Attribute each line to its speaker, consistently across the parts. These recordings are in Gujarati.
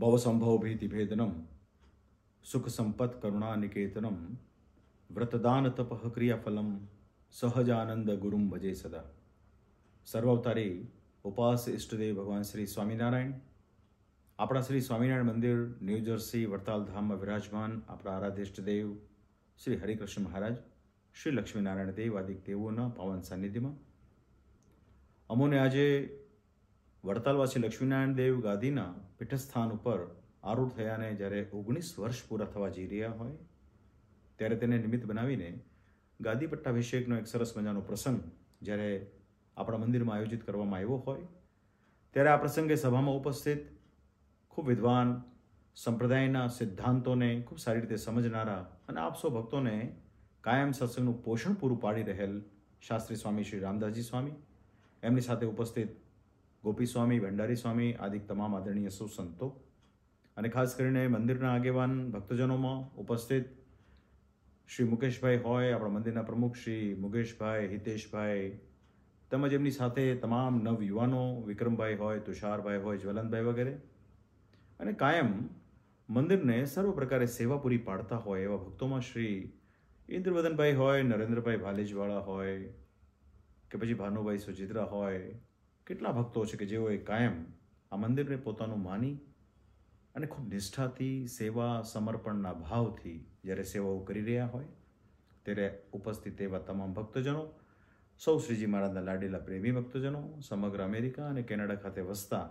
Speaker 1: ભવસંભવ ભીતિભેદનમ સુખ સંપત કરુણા નિકેતનમ વ્રતદાન તપઃ ક્રિયાફલમ સહજાનંદ ગુરુમ ભજે સદા સર્વાવતારી ઉપાસ ઇષ્ટદેવ ભગવાન શ્રી સ્વામિનારાયણ આપણા શ્રી સ્વામિનારાયણ મંદિર ન્યૂ જર્સી વડતાલ ધામમાં વિરાજમાન આપણા આરાધ્ય ઇષ્ટદેવ શ્રી હરિકૃષ્ણ મહારાજ શ્રી લક્ષ્મીનારાયણ દેવ આદિક દેવોના પાવન સાનિધ્યમાં અમોને આજે વડતાલવાસી લક્ષ્મીનારાયણ દેવ ગાદીના પીઠસ્થાન ઉપર આરૂઢ થયાને જ્યારે ઓગણીસ વર્ષ પૂરા થવા જઈ રહ્યા હોય ત્યારે તેને નિમિત્ત બનાવીને ગાદી પટ્ટાભિષેકનો એક સરસ મજાનો પ્રસંગ જ્યારે આપણા મંદિરમાં આયોજિત કરવામાં આવ્યો હોય ત્યારે આ પ્રસંગે સભામાં ઉપસ્થિત ખૂબ વિદ્વાન સંપ્રદાયના સિદ્ધાંતોને ખૂબ સારી રીતે સમજનારા અને આપસો ભક્તોને કાયમ સત્સંગનું પોષણ પૂરું પાડી રહેલ શાસ્ત્રી સ્વામી શ્રી રામદાસજી સ્વામી એમની સાથે ઉપસ્થિત ગોપીસ્વામી ભંડારી સ્વામી આદિ તમામ આદરણીય સૌ સંતો અને ખાસ કરીને મંદિરના આગેવાન ભક્તજનોમાં ઉપસ્થિત શ્રી મુકેશભાઈ હોય આપણા મંદિરના પ્રમુખ શ્રી મુકેશભાઈ હિતેશભાઈ તેમજ એમની સાથે તમામ નવયુવાનો વિક્રમભાઈ હોય તુષારભાઈ હોય જ્વલંતભાઈ વગેરે અને કાયમ મંદિરને સર્વ પ્રકારે સેવા પૂરી પાડતા હોય એવા ભક્તોમાં શ્રી ઇન્દ્રવદનભાઈ હોય નરેન્દ્રભાઈ ભાલેજવાળા હોય કે પછી ભાનુભાઈ સુજિત્રા હોય કેટલા ભક્તો છે કે જેઓએ કાયમ આ મંદિરને પોતાનું માની અને ખૂબ નિષ્ઠાથી સેવા સમર્પણના ભાવથી જ્યારે સેવાઓ કરી રહ્યા હોય ત્યારે ઉપસ્થિત એવા તમામ ભક્તજનો સૌ શ્રીજી મહારાજના લાડેલા પ્રેમી ભક્તજનો સમગ્ર અમેરિકા અને કેનેડા ખાતે વસતા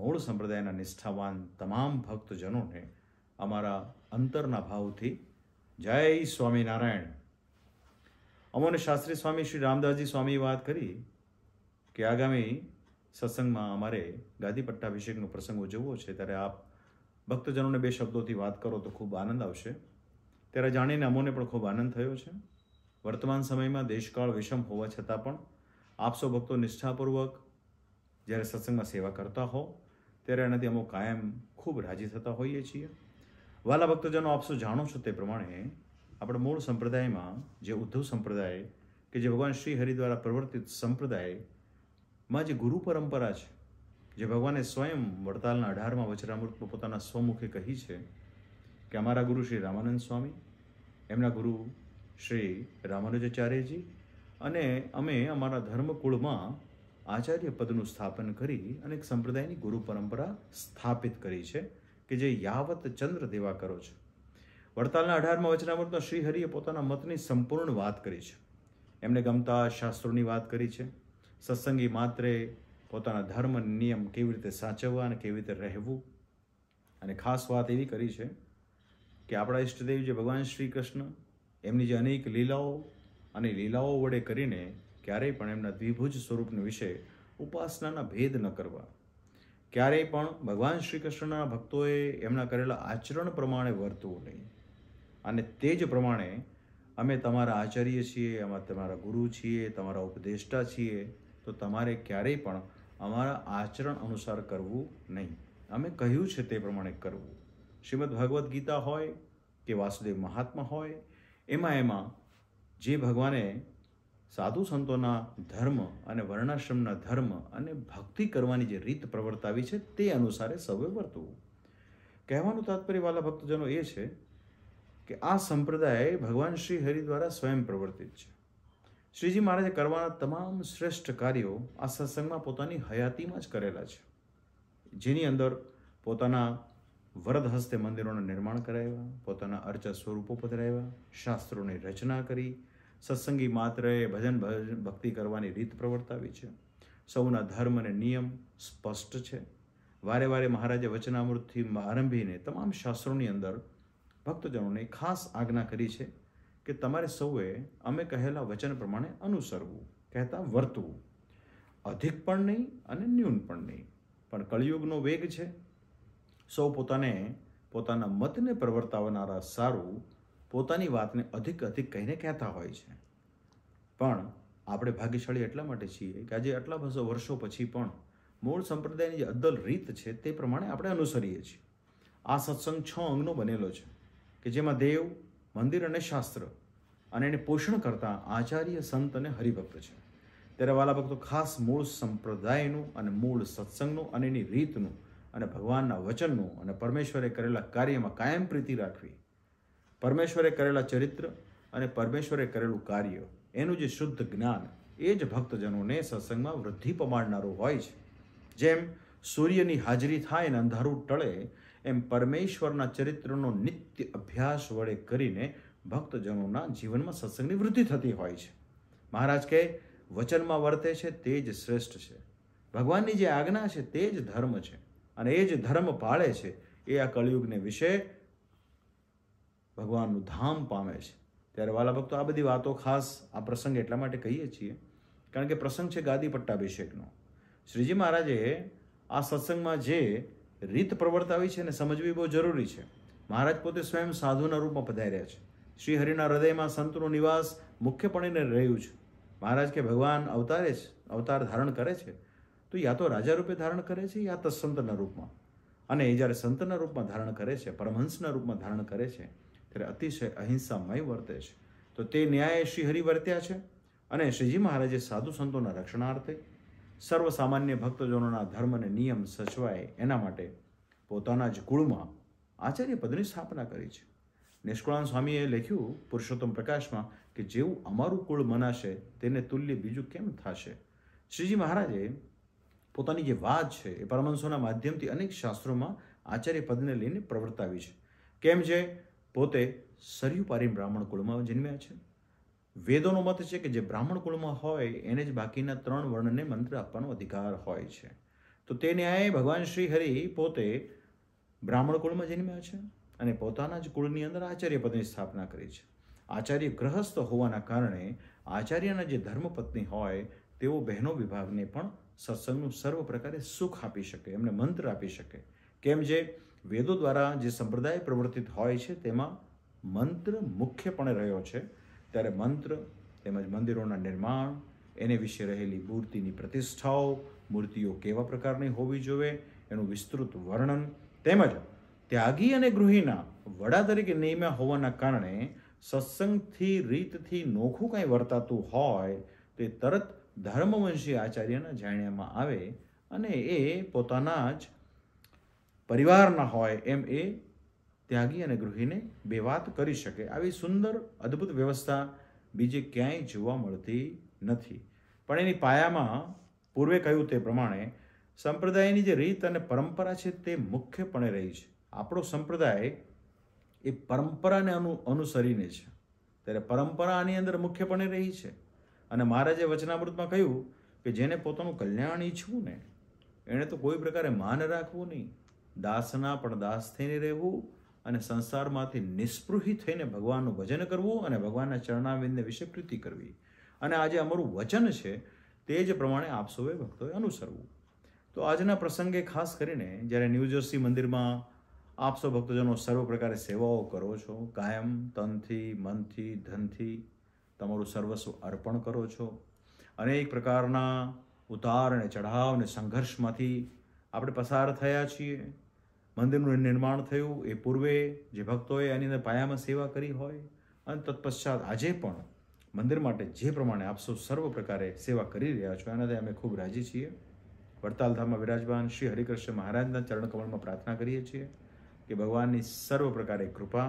Speaker 1: મૂળ સંપ્રદાયના નિષ્ઠાવાન તમામ ભક્તજનોને અમારા અંતરના ભાવથી જય સ્વામિનારાયણ અમોને શાસ્ત્રી સ્વામી શ્રી રામદાસજી સ્વામી વાત કરી કે આગામી સત્સંગમાં અમારે ગાદી પટ્ટાભિષેકનો પ્રસંગ ઉજવવો છે ત્યારે આપ ભક્તજનોને બે શબ્દોથી વાત કરો તો ખૂબ આનંદ આવશે ત્યારે જાણીને અમોને પણ ખૂબ આનંદ થયો છે વર્તમાન સમયમાં દેશકાળ વિષમ હોવા છતાં પણ આપસો ભક્તો નિષ્ઠાપૂર્વક જ્યારે સત્સંગમાં સેવા કરતા હો ત્યારે એનાથી અમુક કાયમ ખૂબ રાજી થતા હોઈએ છીએ વાલા ભક્તજનો આપસો જાણો છો તે પ્રમાણે આપણા મૂળ સંપ્રદાયમાં જે ઉદ્ધવ સંપ્રદાય કે જે ભગવાન શ્રી હરિ દ્વારા પ્રવર્તિત સંપ્રદાય માં જે ગુરુ પરંપરા છે જે ભગવાને સ્વયં વડતાલના અઢારમાં વચરામૃતમાં પોતાના સ્વમુખે કહી છે કે અમારા ગુરુ શ્રી રામાનંદ સ્વામી એમના ગુરુ શ્રી રામાનુજાચાર્યજી અને અમે અમારા ધર્મકુળમાં આચાર્ય પદનું સ્થાપન કરી અને એક સંપ્રદાયની ગુરુ પરંપરા સ્થાપિત કરી છે કે જે યાવત ચંદ્ર દેવા કરો છે વડતાલના અઢારમાં વચનામૃતમાં શ્રીહરિએ પોતાના મતની સંપૂર્ણ વાત કરી છે એમને ગમતા શાસ્ત્રોની વાત કરી છે સત્સંગી માત્રે પોતાના ધર્મ નિયમ કેવી રીતે સાચવવા અને કેવી રીતે રહેવું અને ખાસ વાત એવી કરી છે કે આપણા ઈષ્ટદેવ જે ભગવાન શ્રી કૃષ્ણ એમની જે અનેક લીલાઓ અને લીલાઓ વડે કરીને ક્યારેય પણ એમના દ્વિભુજ સ્વરૂપને વિશે ઉપાસનાના ભેદ ન કરવા ક્યારેય પણ ભગવાન શ્રી કૃષ્ણના ભક્તોએ એમના કરેલા આચરણ પ્રમાણે વર્તવું નહીં અને તે જ પ્રમાણે અમે તમારા આચાર્ય છીએ અમે તમારા ગુરુ છીએ તમારા ઉપદેષ્ટા છીએ તો તમારે ક્યારેય પણ અમારા આચરણ અનુસાર કરવું નહીં અમે કહ્યું છે તે પ્રમાણે કરવું શ્રીમદ ભગવદ્ ગીતા હોય કે વાસુદેવ મહાત્મા હોય એમાં એમાં જે ભગવાને સાધુ સંતોના ધર્મ અને વર્ણાશ્રમના ધર્મ અને ભક્તિ કરવાની જે રીત પ્રવર્તાવી છે તે અનુસારે સૌએ વર્તવું કહેવાનું તાત્પર્ય વાલા ભક્તજનો એ છે કે આ સંપ્રદાય ભગવાન શ્રી હરિ દ્વારા સ્વયં પ્રવર્તિત છે શ્રીજી મહારાજે કરવાના તમામ શ્રેષ્ઠ કાર્યો આ સત્સંગમાં પોતાની હયાતીમાં જ કરેલા છે જેની અંદર પોતાના વરદ હસ્તે મંદિરોનું નિર્માણ કરાવ્યા પોતાના અર્ચા સ્વરૂપો પધરાવ્યા શાસ્ત્રોની રચના કરી સત્સંગી માત્રએ ભજન ભજન ભક્તિ કરવાની રીત પ્રવર્તાવી છે સૌના ધર્મ અને નિયમ સ્પષ્ટ છે વારે વારે મહારાજે વચનામૃતથી આરંભીને તમામ શાસ્ત્રોની અંદર ભક્તજનોને ખાસ આજ્ઞા કરી છે કે તમારે સૌએ અમે કહેલા વચન પ્રમાણે અનુસરવું કહેતા વર્તવું અધિક પણ નહીં અને ન્યૂન પણ નહીં પણ કળિયુગનો વેગ છે સૌ પોતાને પોતાના મતને પ્રવર્તાવનારા સારું પોતાની વાતને અધિક અધિક કહીને કહેતા હોય છે પણ આપણે ભાગ્યશાળી એટલા માટે છીએ કે આજે આટલા બસો વર્ષો પછી પણ મૂળ સંપ્રદાયની જે અદ્દલ રીત છે તે પ્રમાણે આપણે અનુસરીએ છીએ આ સત્સંગ છ અંગનો બનેલો છે કે જેમાં દેવ મંદિર અને શાસ્ત્ર અને એને પોષણ કરતા આચાર્ય સંત અને હરિભક્ત છે ત્યારે વાલા ભક્તો ખાસ મૂળ સંપ્રદાયનું અને મૂળ સત્સંગનું અને એની રીતનું અને ભગવાનના વચનનું અને પરમેશ્વરે કરેલા કાર્યમાં કાયમ પ્રીતિ રાખવી પરમેશ્વરે કરેલા ચરિત્ર અને પરમેશ્વરે કરેલું કાર્ય એનું જે શુદ્ધ જ્ઞાન એ જ ભક્તજનોને સત્સંગમાં વૃદ્ધિ પમાડનારું હોય છે જેમ સૂર્યની હાજરી થાય અને અંધારું ટળે એમ પરમેશ્વરના ચરિત્રનો નિત્ય અભ્યાસ વડે કરીને ભક્તજનોના જીવનમાં સત્સંગની વૃદ્ધિ થતી હોય છે મહારાજ કહે વચનમાં વર્તે છે તે જ શ્રેષ્ઠ છે ભગવાનની જે આજ્ઞા છે તે જ ધર્મ છે અને એ જ ધર્મ પાળે છે એ આ કળિયુગને વિશે ભગવાનનું ધામ પામે છે ત્યારે વાલા ભક્તો આ બધી વાતો ખાસ આ પ્રસંગ એટલા માટે કહીએ છીએ કારણ કે પ્રસંગ છે ગાદી પટ્ટાભિષેકનો શ્રીજી મહારાજે આ સત્સંગમાં જે રીત પ્રવર્તાવી છે અને સમજવી બહુ જરૂરી છે મહારાજ પોતે સ્વયં સાધુના રૂપમાં પધાર્યા છે શ્રી હરિના હૃદયમાં સંતનો નિવાસ મુખ્યપણે રહ્યું છે મહારાજ કે ભગવાન અવતારે છે અવતાર ધારણ કરે છે તો યા તો રાજા રૂપે ધારણ કરે છે યા તો સંતના રૂપમાં અને એ જ્યારે સંતના રૂપમાં ધારણ કરે છે પરમહંસના રૂપમાં ધારણ કરે છે ત્યારે અતિશય અહિંસામય વર્તે છે તો તે ન્યાયે શ્રીહરિ વર્ત્યા છે અને શ્રીજી મહારાજે સાધુ સંતોના રક્ષણાર્થે સર્વ સામાન્ય ભક્તજનોના ધર્મ અને નિયમ સચવાય એના માટે પોતાના જ કુળમાં આચાર્ય પદની સ્થાપના કરી છે નિષ્કુળાન સ્વામીએ લખ્યું પુરુષોત્તમ પ્રકાશમાં કે જેવું અમારું કુળ મનાશે તેને તુલ્ય બીજું કેમ થશે શ્રીજી મહારાજે પોતાની જે વાત છે એ પરમહંસોના માધ્યમથી અનેક શાસ્ત્રોમાં આચાર્ય પદને લઈને પ્રવર્તાવી છે કેમ છે પોતે સરયુ પારી બ્રાહ્મણ કુળમાં જન્મ્યા છે વેદોનો મત છે કે જે બ્રાહ્મણ કુળમાં હોય એને જ બાકીના ત્રણ વર્ણને મંત્ર આપવાનો અધિકાર હોય છે તો તે ન્યાયે ભગવાન શ્રી હરિ પોતે બ્રાહ્મણ કુળમાં જન્મ્યા છે અને પોતાના જ કુળની અંદર આચાર્ય પદની સ્થાપના કરી છે આચાર્ય ગ્રહસ્થ હોવાના કારણે આચાર્યના જે ધર્મપત્ની હોય તેઓ બહેનો વિભાગને પણ સત્સંગનું સર્વ પ્રકારે સુખ આપી શકે એમને મંત્ર આપી શકે કેમ જે વેદો દ્વારા જે સંપ્રદાય પ્રવર્તિત હોય છે તેમાં મંત્ર મુખ્યપણે રહ્યો છે ત્યારે મંત્ર તેમજ મંદિરોના નિર્માણ એને વિશે રહેલી મૂર્તિની પ્રતિષ્ઠાઓ મૂર્તિઓ કેવા પ્રકારની હોવી જોઈએ એનું વિસ્તૃત વર્ણન તેમજ ત્યાગી અને ગૃહિના વડા તરીકે નિયમ્યા હોવાના કારણે સત્સંગથી રીતથી નોખું કાંઈ વર્તાતું હોય તે તરત ધર્મવંશી આચાર્યના જાણ્યામાં આવે અને એ પોતાના જ પરિવારના હોય એમ એ ત્યાગી અને ગૃહિને બે વાત કરી શકે આવી સુંદર અદ્ભુત વ્યવસ્થા બીજે ક્યાંય જોવા મળતી નથી પણ એની પાયામાં પૂર્વે કહ્યું તે પ્રમાણે સંપ્રદાયની જે રીત અને પરંપરા છે તે મુખ્યપણે રહી છે આપણો સંપ્રદાય એ પરંપરાને અનુ અનુસરીને છે ત્યારે પરંપરા આની અંદર મુખ્યપણે રહી છે અને મહારાજે વચનામૃતમાં કહ્યું કે જેને પોતાનું કલ્યાણ ઈચ્છવું ને એણે તો કોઈ પ્રકારે માન રાખવું નહીં દાસના પણ દાસ થઈને રહેવું અને સંસારમાંથી નિસ્પૃહી થઈને ભગવાનનું ભજન કરવું અને ભગવાનના ચરણાવિંદને વિશે પ્રીતિ કરવી અને આજે અમારું વચન છે તે જ પ્રમાણે આપ સૌએ ભક્તોએ અનુસરવું તો આજના પ્રસંગે ખાસ કરીને જ્યારે ન્યૂજર્સી મંદિરમાં આપ સૌ ભક્તજનો સર્વ પ્રકારે સેવાઓ કરો છો કાયમ તનથી મનથી ધનથી તમારું સર્વસ્વ અર્પણ કરો છો અનેક પ્રકારના ઉતાર અને ચઢાવ અને સંઘર્ષમાંથી આપણે પસાર થયા છીએ મંદિરનું નિર્માણ થયું એ પૂર્વે જે ભક્તોએ એની અંદર પાયામાં સેવા કરી હોય અને તત્પશ્ચાત આજે પણ મંદિર માટે જે પ્રમાણે આપસો સર્વ પ્રકારે સેવા કરી રહ્યા છો એનાથી અમે ખૂબ રાજી છીએ વડતાલધામમાં વિરાજમાન શ્રી હરિકૃષ્ણ મહારાજના ચરણકમળમાં પ્રાર્થના કરીએ છીએ કે ભગવાનની સર્વ પ્રકારે કૃપા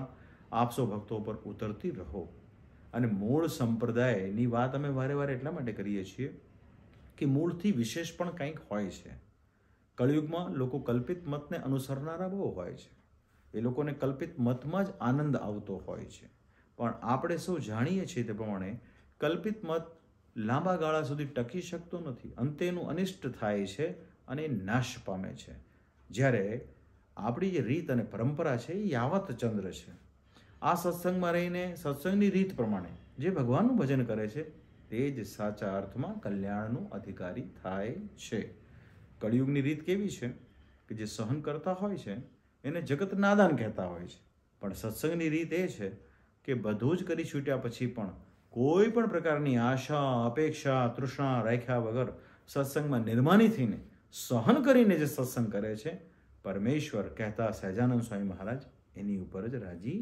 Speaker 1: આપસો ભક્તો ઉપર ઉતરતી રહો અને મૂળ સંપ્રદાયની વાત અમે વારે વારે એટલા માટે કરીએ છીએ કે મૂળથી વિશેષ પણ કંઈક હોય છે કળિયુગમાં લોકો કલ્પિત મતને અનુસરનારા બહુ હોય છે એ લોકોને કલ્પિત મતમાં જ આનંદ આવતો હોય છે પણ આપણે સૌ જાણીએ છીએ તે પ્રમાણે કલ્પિત મત લાંબા ગાળા સુધી ટકી શકતો નથી અંતેનું અનિષ્ટ થાય છે અને નાશ પામે છે જ્યારે આપણી જે રીત અને પરંપરા છે એ યાવત ચંદ્ર છે આ સત્સંગમાં રહીને સત્સંગની રીત પ્રમાણે જે ભગવાનનું ભજન કરે છે તે જ સાચા અર્થમાં કલ્યાણનું અધિકારી થાય છે કળિયુગની રીત કેવી છે કે જે સહન કરતા હોય છે એને જગત નાદાન કહેતા હોય છે પણ સત્સંગની રીત એ છે કે બધું જ કરી છૂટ્યા પછી પણ કોઈ પણ પ્રકારની આશા અપેક્ષા તૃષ્ણા રાખ્યા વગર સત્સંગમાં નિર્માની થઈને સહન કરીને જે સત્સંગ કરે છે પરમેશ્વર કહેતા સહજાનંદ સ્વામી મહારાજ એની ઉપર જ રાજી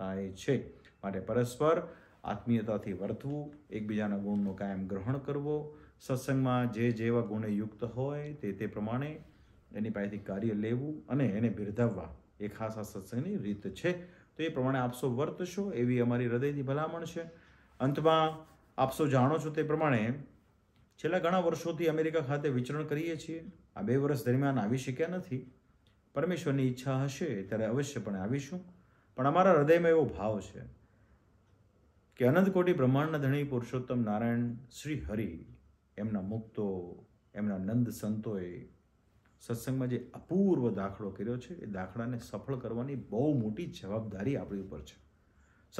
Speaker 1: થાય છે માટે પરસ્પર આત્મીયતાથી વર્તવું એકબીજાના ગુણનો કાયમ ગ્રહણ કરવો સત્સંગમાં જે જેવા ગુણે યુક્ત હોય તે તે પ્રમાણે એની પાસેથી કાર્ય લેવું અને એને બિરદાવવા એ ખાસ આ સત્સંગની રીત છે તો એ પ્રમાણે આપશો વર્તશો એવી અમારી હૃદયની ભલામણ છે અંતમાં આપશો જાણો છો તે પ્રમાણે છેલ્લા ઘણા વર્ષોથી અમેરિકા ખાતે વિચરણ કરીએ છીએ આ બે વર્ષ દરમિયાન આવી શક્યા નથી પરમેશ્વરની ઈચ્છા હશે ત્યારે અવશ્યપણે આવીશું પણ અમારા હૃદયમાં એવો ભાવ છે કે અનંત કોટી બ્રહ્માંડના ધણી પુરુષોત્તમ નારાયણ શ્રી હરિ એમના મુક્તો એમના નંદ સંતોએ સત્સંગમાં જે અપૂર્વ દાખલો કર્યો છે એ દાખલાને સફળ કરવાની બહુ મોટી જવાબદારી આપણી ઉપર છે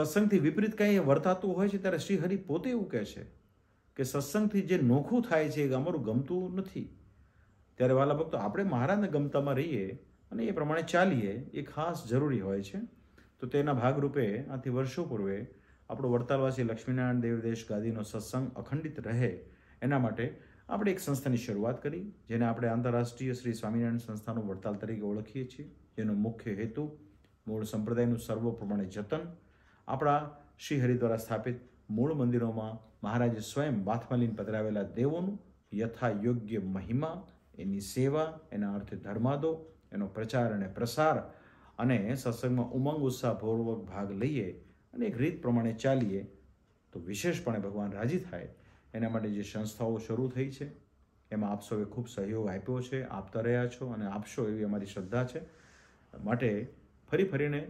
Speaker 1: સત્સંગથી વિપરીત કંઈ વર્તાતું હોય છે ત્યારે શ્રીહરિ પોતે એવું કહે છે કે સત્સંગથી જે નોખું થાય છે એ અમારું ગમતું નથી ત્યારે વાલા ભક્તો આપણે મહારાજને ગમતામાં રહીએ અને એ પ્રમાણે ચાલીએ એ ખાસ જરૂરી હોય છે તો તેના ભાગરૂપે આથી વર્ષો પૂર્વે આપણો વડતાલવાસી લક્ષ્મીનારાયણ દેવદેશ ગાદીનો સત્સંગ અખંડિત રહે એના માટે આપણે એક સંસ્થાની શરૂઆત કરી જેને આપણે આંતરરાષ્ટ્રીય શ્રી સ્વામિનારાયણ સંસ્થાનો વડતાલ તરીકે ઓળખીએ છીએ જેનો મુખ્ય હેતુ મૂળ સંપ્રદાયનું સર્વ પ્રમાણે જતન આપણા શ્રીહરિ દ્વારા સ્થાપિત મૂળ મંદિરોમાં મહારાજે સ્વયં બાથમાં પધરાવેલા દેવોનું યથા યોગ્ય મહિમા એની સેવા એના અર્થે ધર્માદો એનો પ્રચાર અને પ્રસાર અને સત્સંગમાં ઉમંગ ઉત્સાહપૂર્વક ભાગ લઈએ અને એક રીત પ્રમાણે ચાલીએ તો વિશેષપણે ભગવાન રાજી થાય એના માટે જે સંસ્થાઓ શરૂ થઈ છે એમાં આપ સૌએ ખૂબ સહયોગ આપ્યો છે આપતા રહ્યા છો અને આપશો એવી અમારી શ્રદ્ધા છે માટે ફરી ફરીને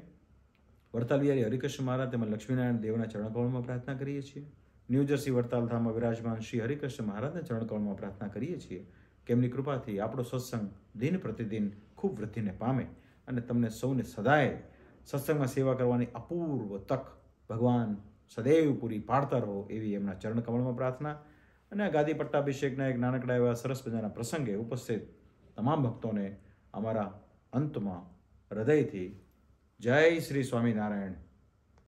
Speaker 1: વડતાલ વિહારી હરિકૃષ્ણ મહારાજ તેમજ લક્ષ્મીનારાયણ દેવના ચરણકવળમાં પ્રાર્થના કરીએ છીએ ન્યૂજર્સી જર્સી વડતાલધામમાં વિરાજમાન શ્રી હરિકૃષ્ણ મહારાજના ચરણકવળમાં પ્રાર્થના કરીએ છીએ કે એમની કૃપાથી આપણો સત્સંગ દિન પ્રતિદિન ખૂબ વૃદ્ધિને પામે અને તમને સૌને સદાય સત્સંગમાં સેવા કરવાની અપૂર્વ તક ભગવાન સદૈવ પૂરી પાડતા રહો એવી એમના ચરણકમળમાં પ્રાર્થના અને આ ગાદી પટ્ટાભિષેકના એક નાનકડા એવા સરસ મજાના પ્રસંગે ઉપસ્થિત તમામ ભક્તોને અમારા અંતમાં હૃદયથી જય શ્રી સ્વામિનારાયણ